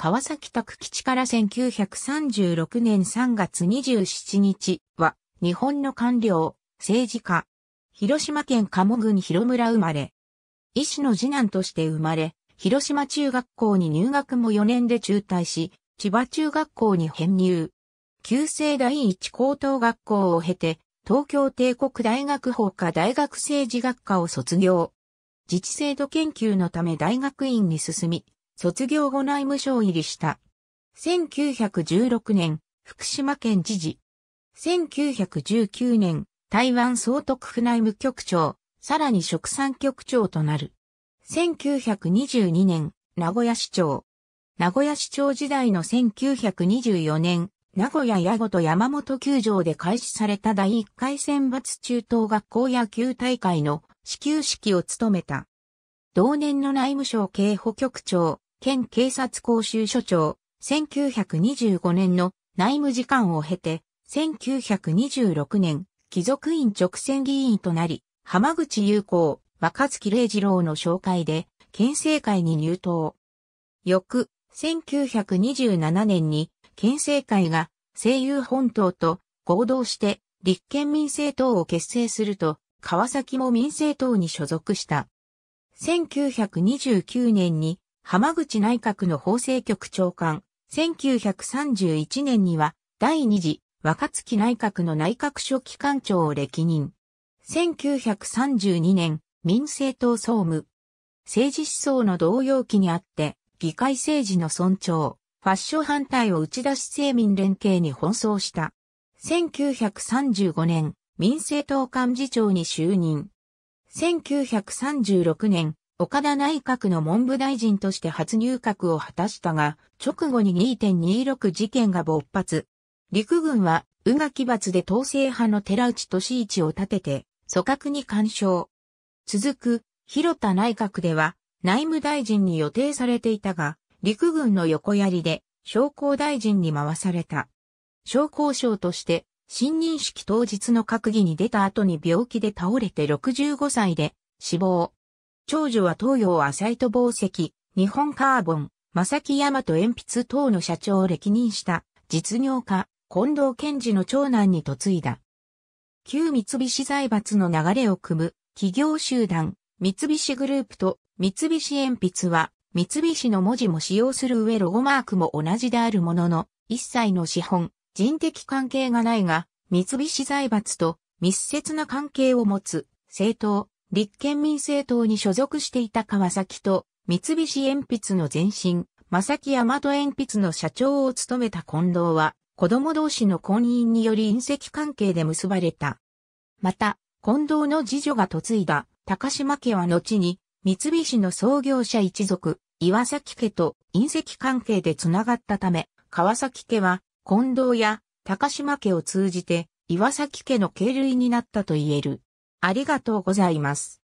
川崎拓基地から1936年3月27日は、日本の官僚、政治家。広島県鴨郡広村生まれ。医師の次男として生まれ、広島中学校に入学も4年で中退し、千葉中学校に編入。旧制第一高等学校を経て、東京帝国大学法科大学政治学科を卒業。自治制度研究のため大学院に進み、卒業後内務省入りした。1916年、福島県知事。1919年、台湾総督府内務局長、さらに職産局長となる。1922年、名古屋市長。名古屋市長時代の1924年、名古屋矢後と山本球場で開始された第1回選抜中等学校野球大会の始球式を務めた。同年の内務省警保局長、県警察公衆所長、1925年の内務次官を経て、1926年、貴族院直選議員となり、浜口友好、若月礼二郎の紹介で、県政会に入党。翌、1927年に、県政会が、西友本党と合同して、立憲民政党を結成すると、川崎も民政党に所属した。1929年に浜口内閣の法制局長官、1931年には第二次若月内閣の内閣書記官長を歴任。1932年、民政党総務。政治思想の同様期にあって、議会政治の尊重、ファッション反対を打ち出し政民連携に奔走した。1935年、民政党幹事長に就任。1936年、岡田内閣の文部大臣として初入閣を果たしたが、直後に2.26事件が勃発。陸軍は、宇垣罰で統制派の寺内俊一を立てて、組閣に干渉。続く、広田内閣では、内務大臣に予定されていたが、陸軍の横槍で、商工大臣に回された。商工省として、新任式当日の閣議に出た後に病気で倒れて65歳で死亡。長女は東洋アサイト宝石、日本カーボン、正木大和鉛筆等の社長を歴任した実業家、近藤健二の長男に嫁いだ。旧三菱財閥の流れを組む企業集団、三菱グループと三菱鉛筆は、三菱の文字も使用する上ロゴマークも同じであるものの、一切の資本、人的関係がないが、三菱財閥と密接な関係を持つ、政党、立憲民政党に所属していた川崎と、三菱鉛筆の前身、正木大和鉛筆の社長を務めた近藤は、子供同士の婚姻により隕石関係で結ばれた。また、近藤の次女が嫁いだ、高島家は後に、三菱の創業者一族、岩崎家と隕石関係でつながったため、川崎家は、近藤や高島家を通じて、岩崎家の系類になったと言える。ありがとうございます。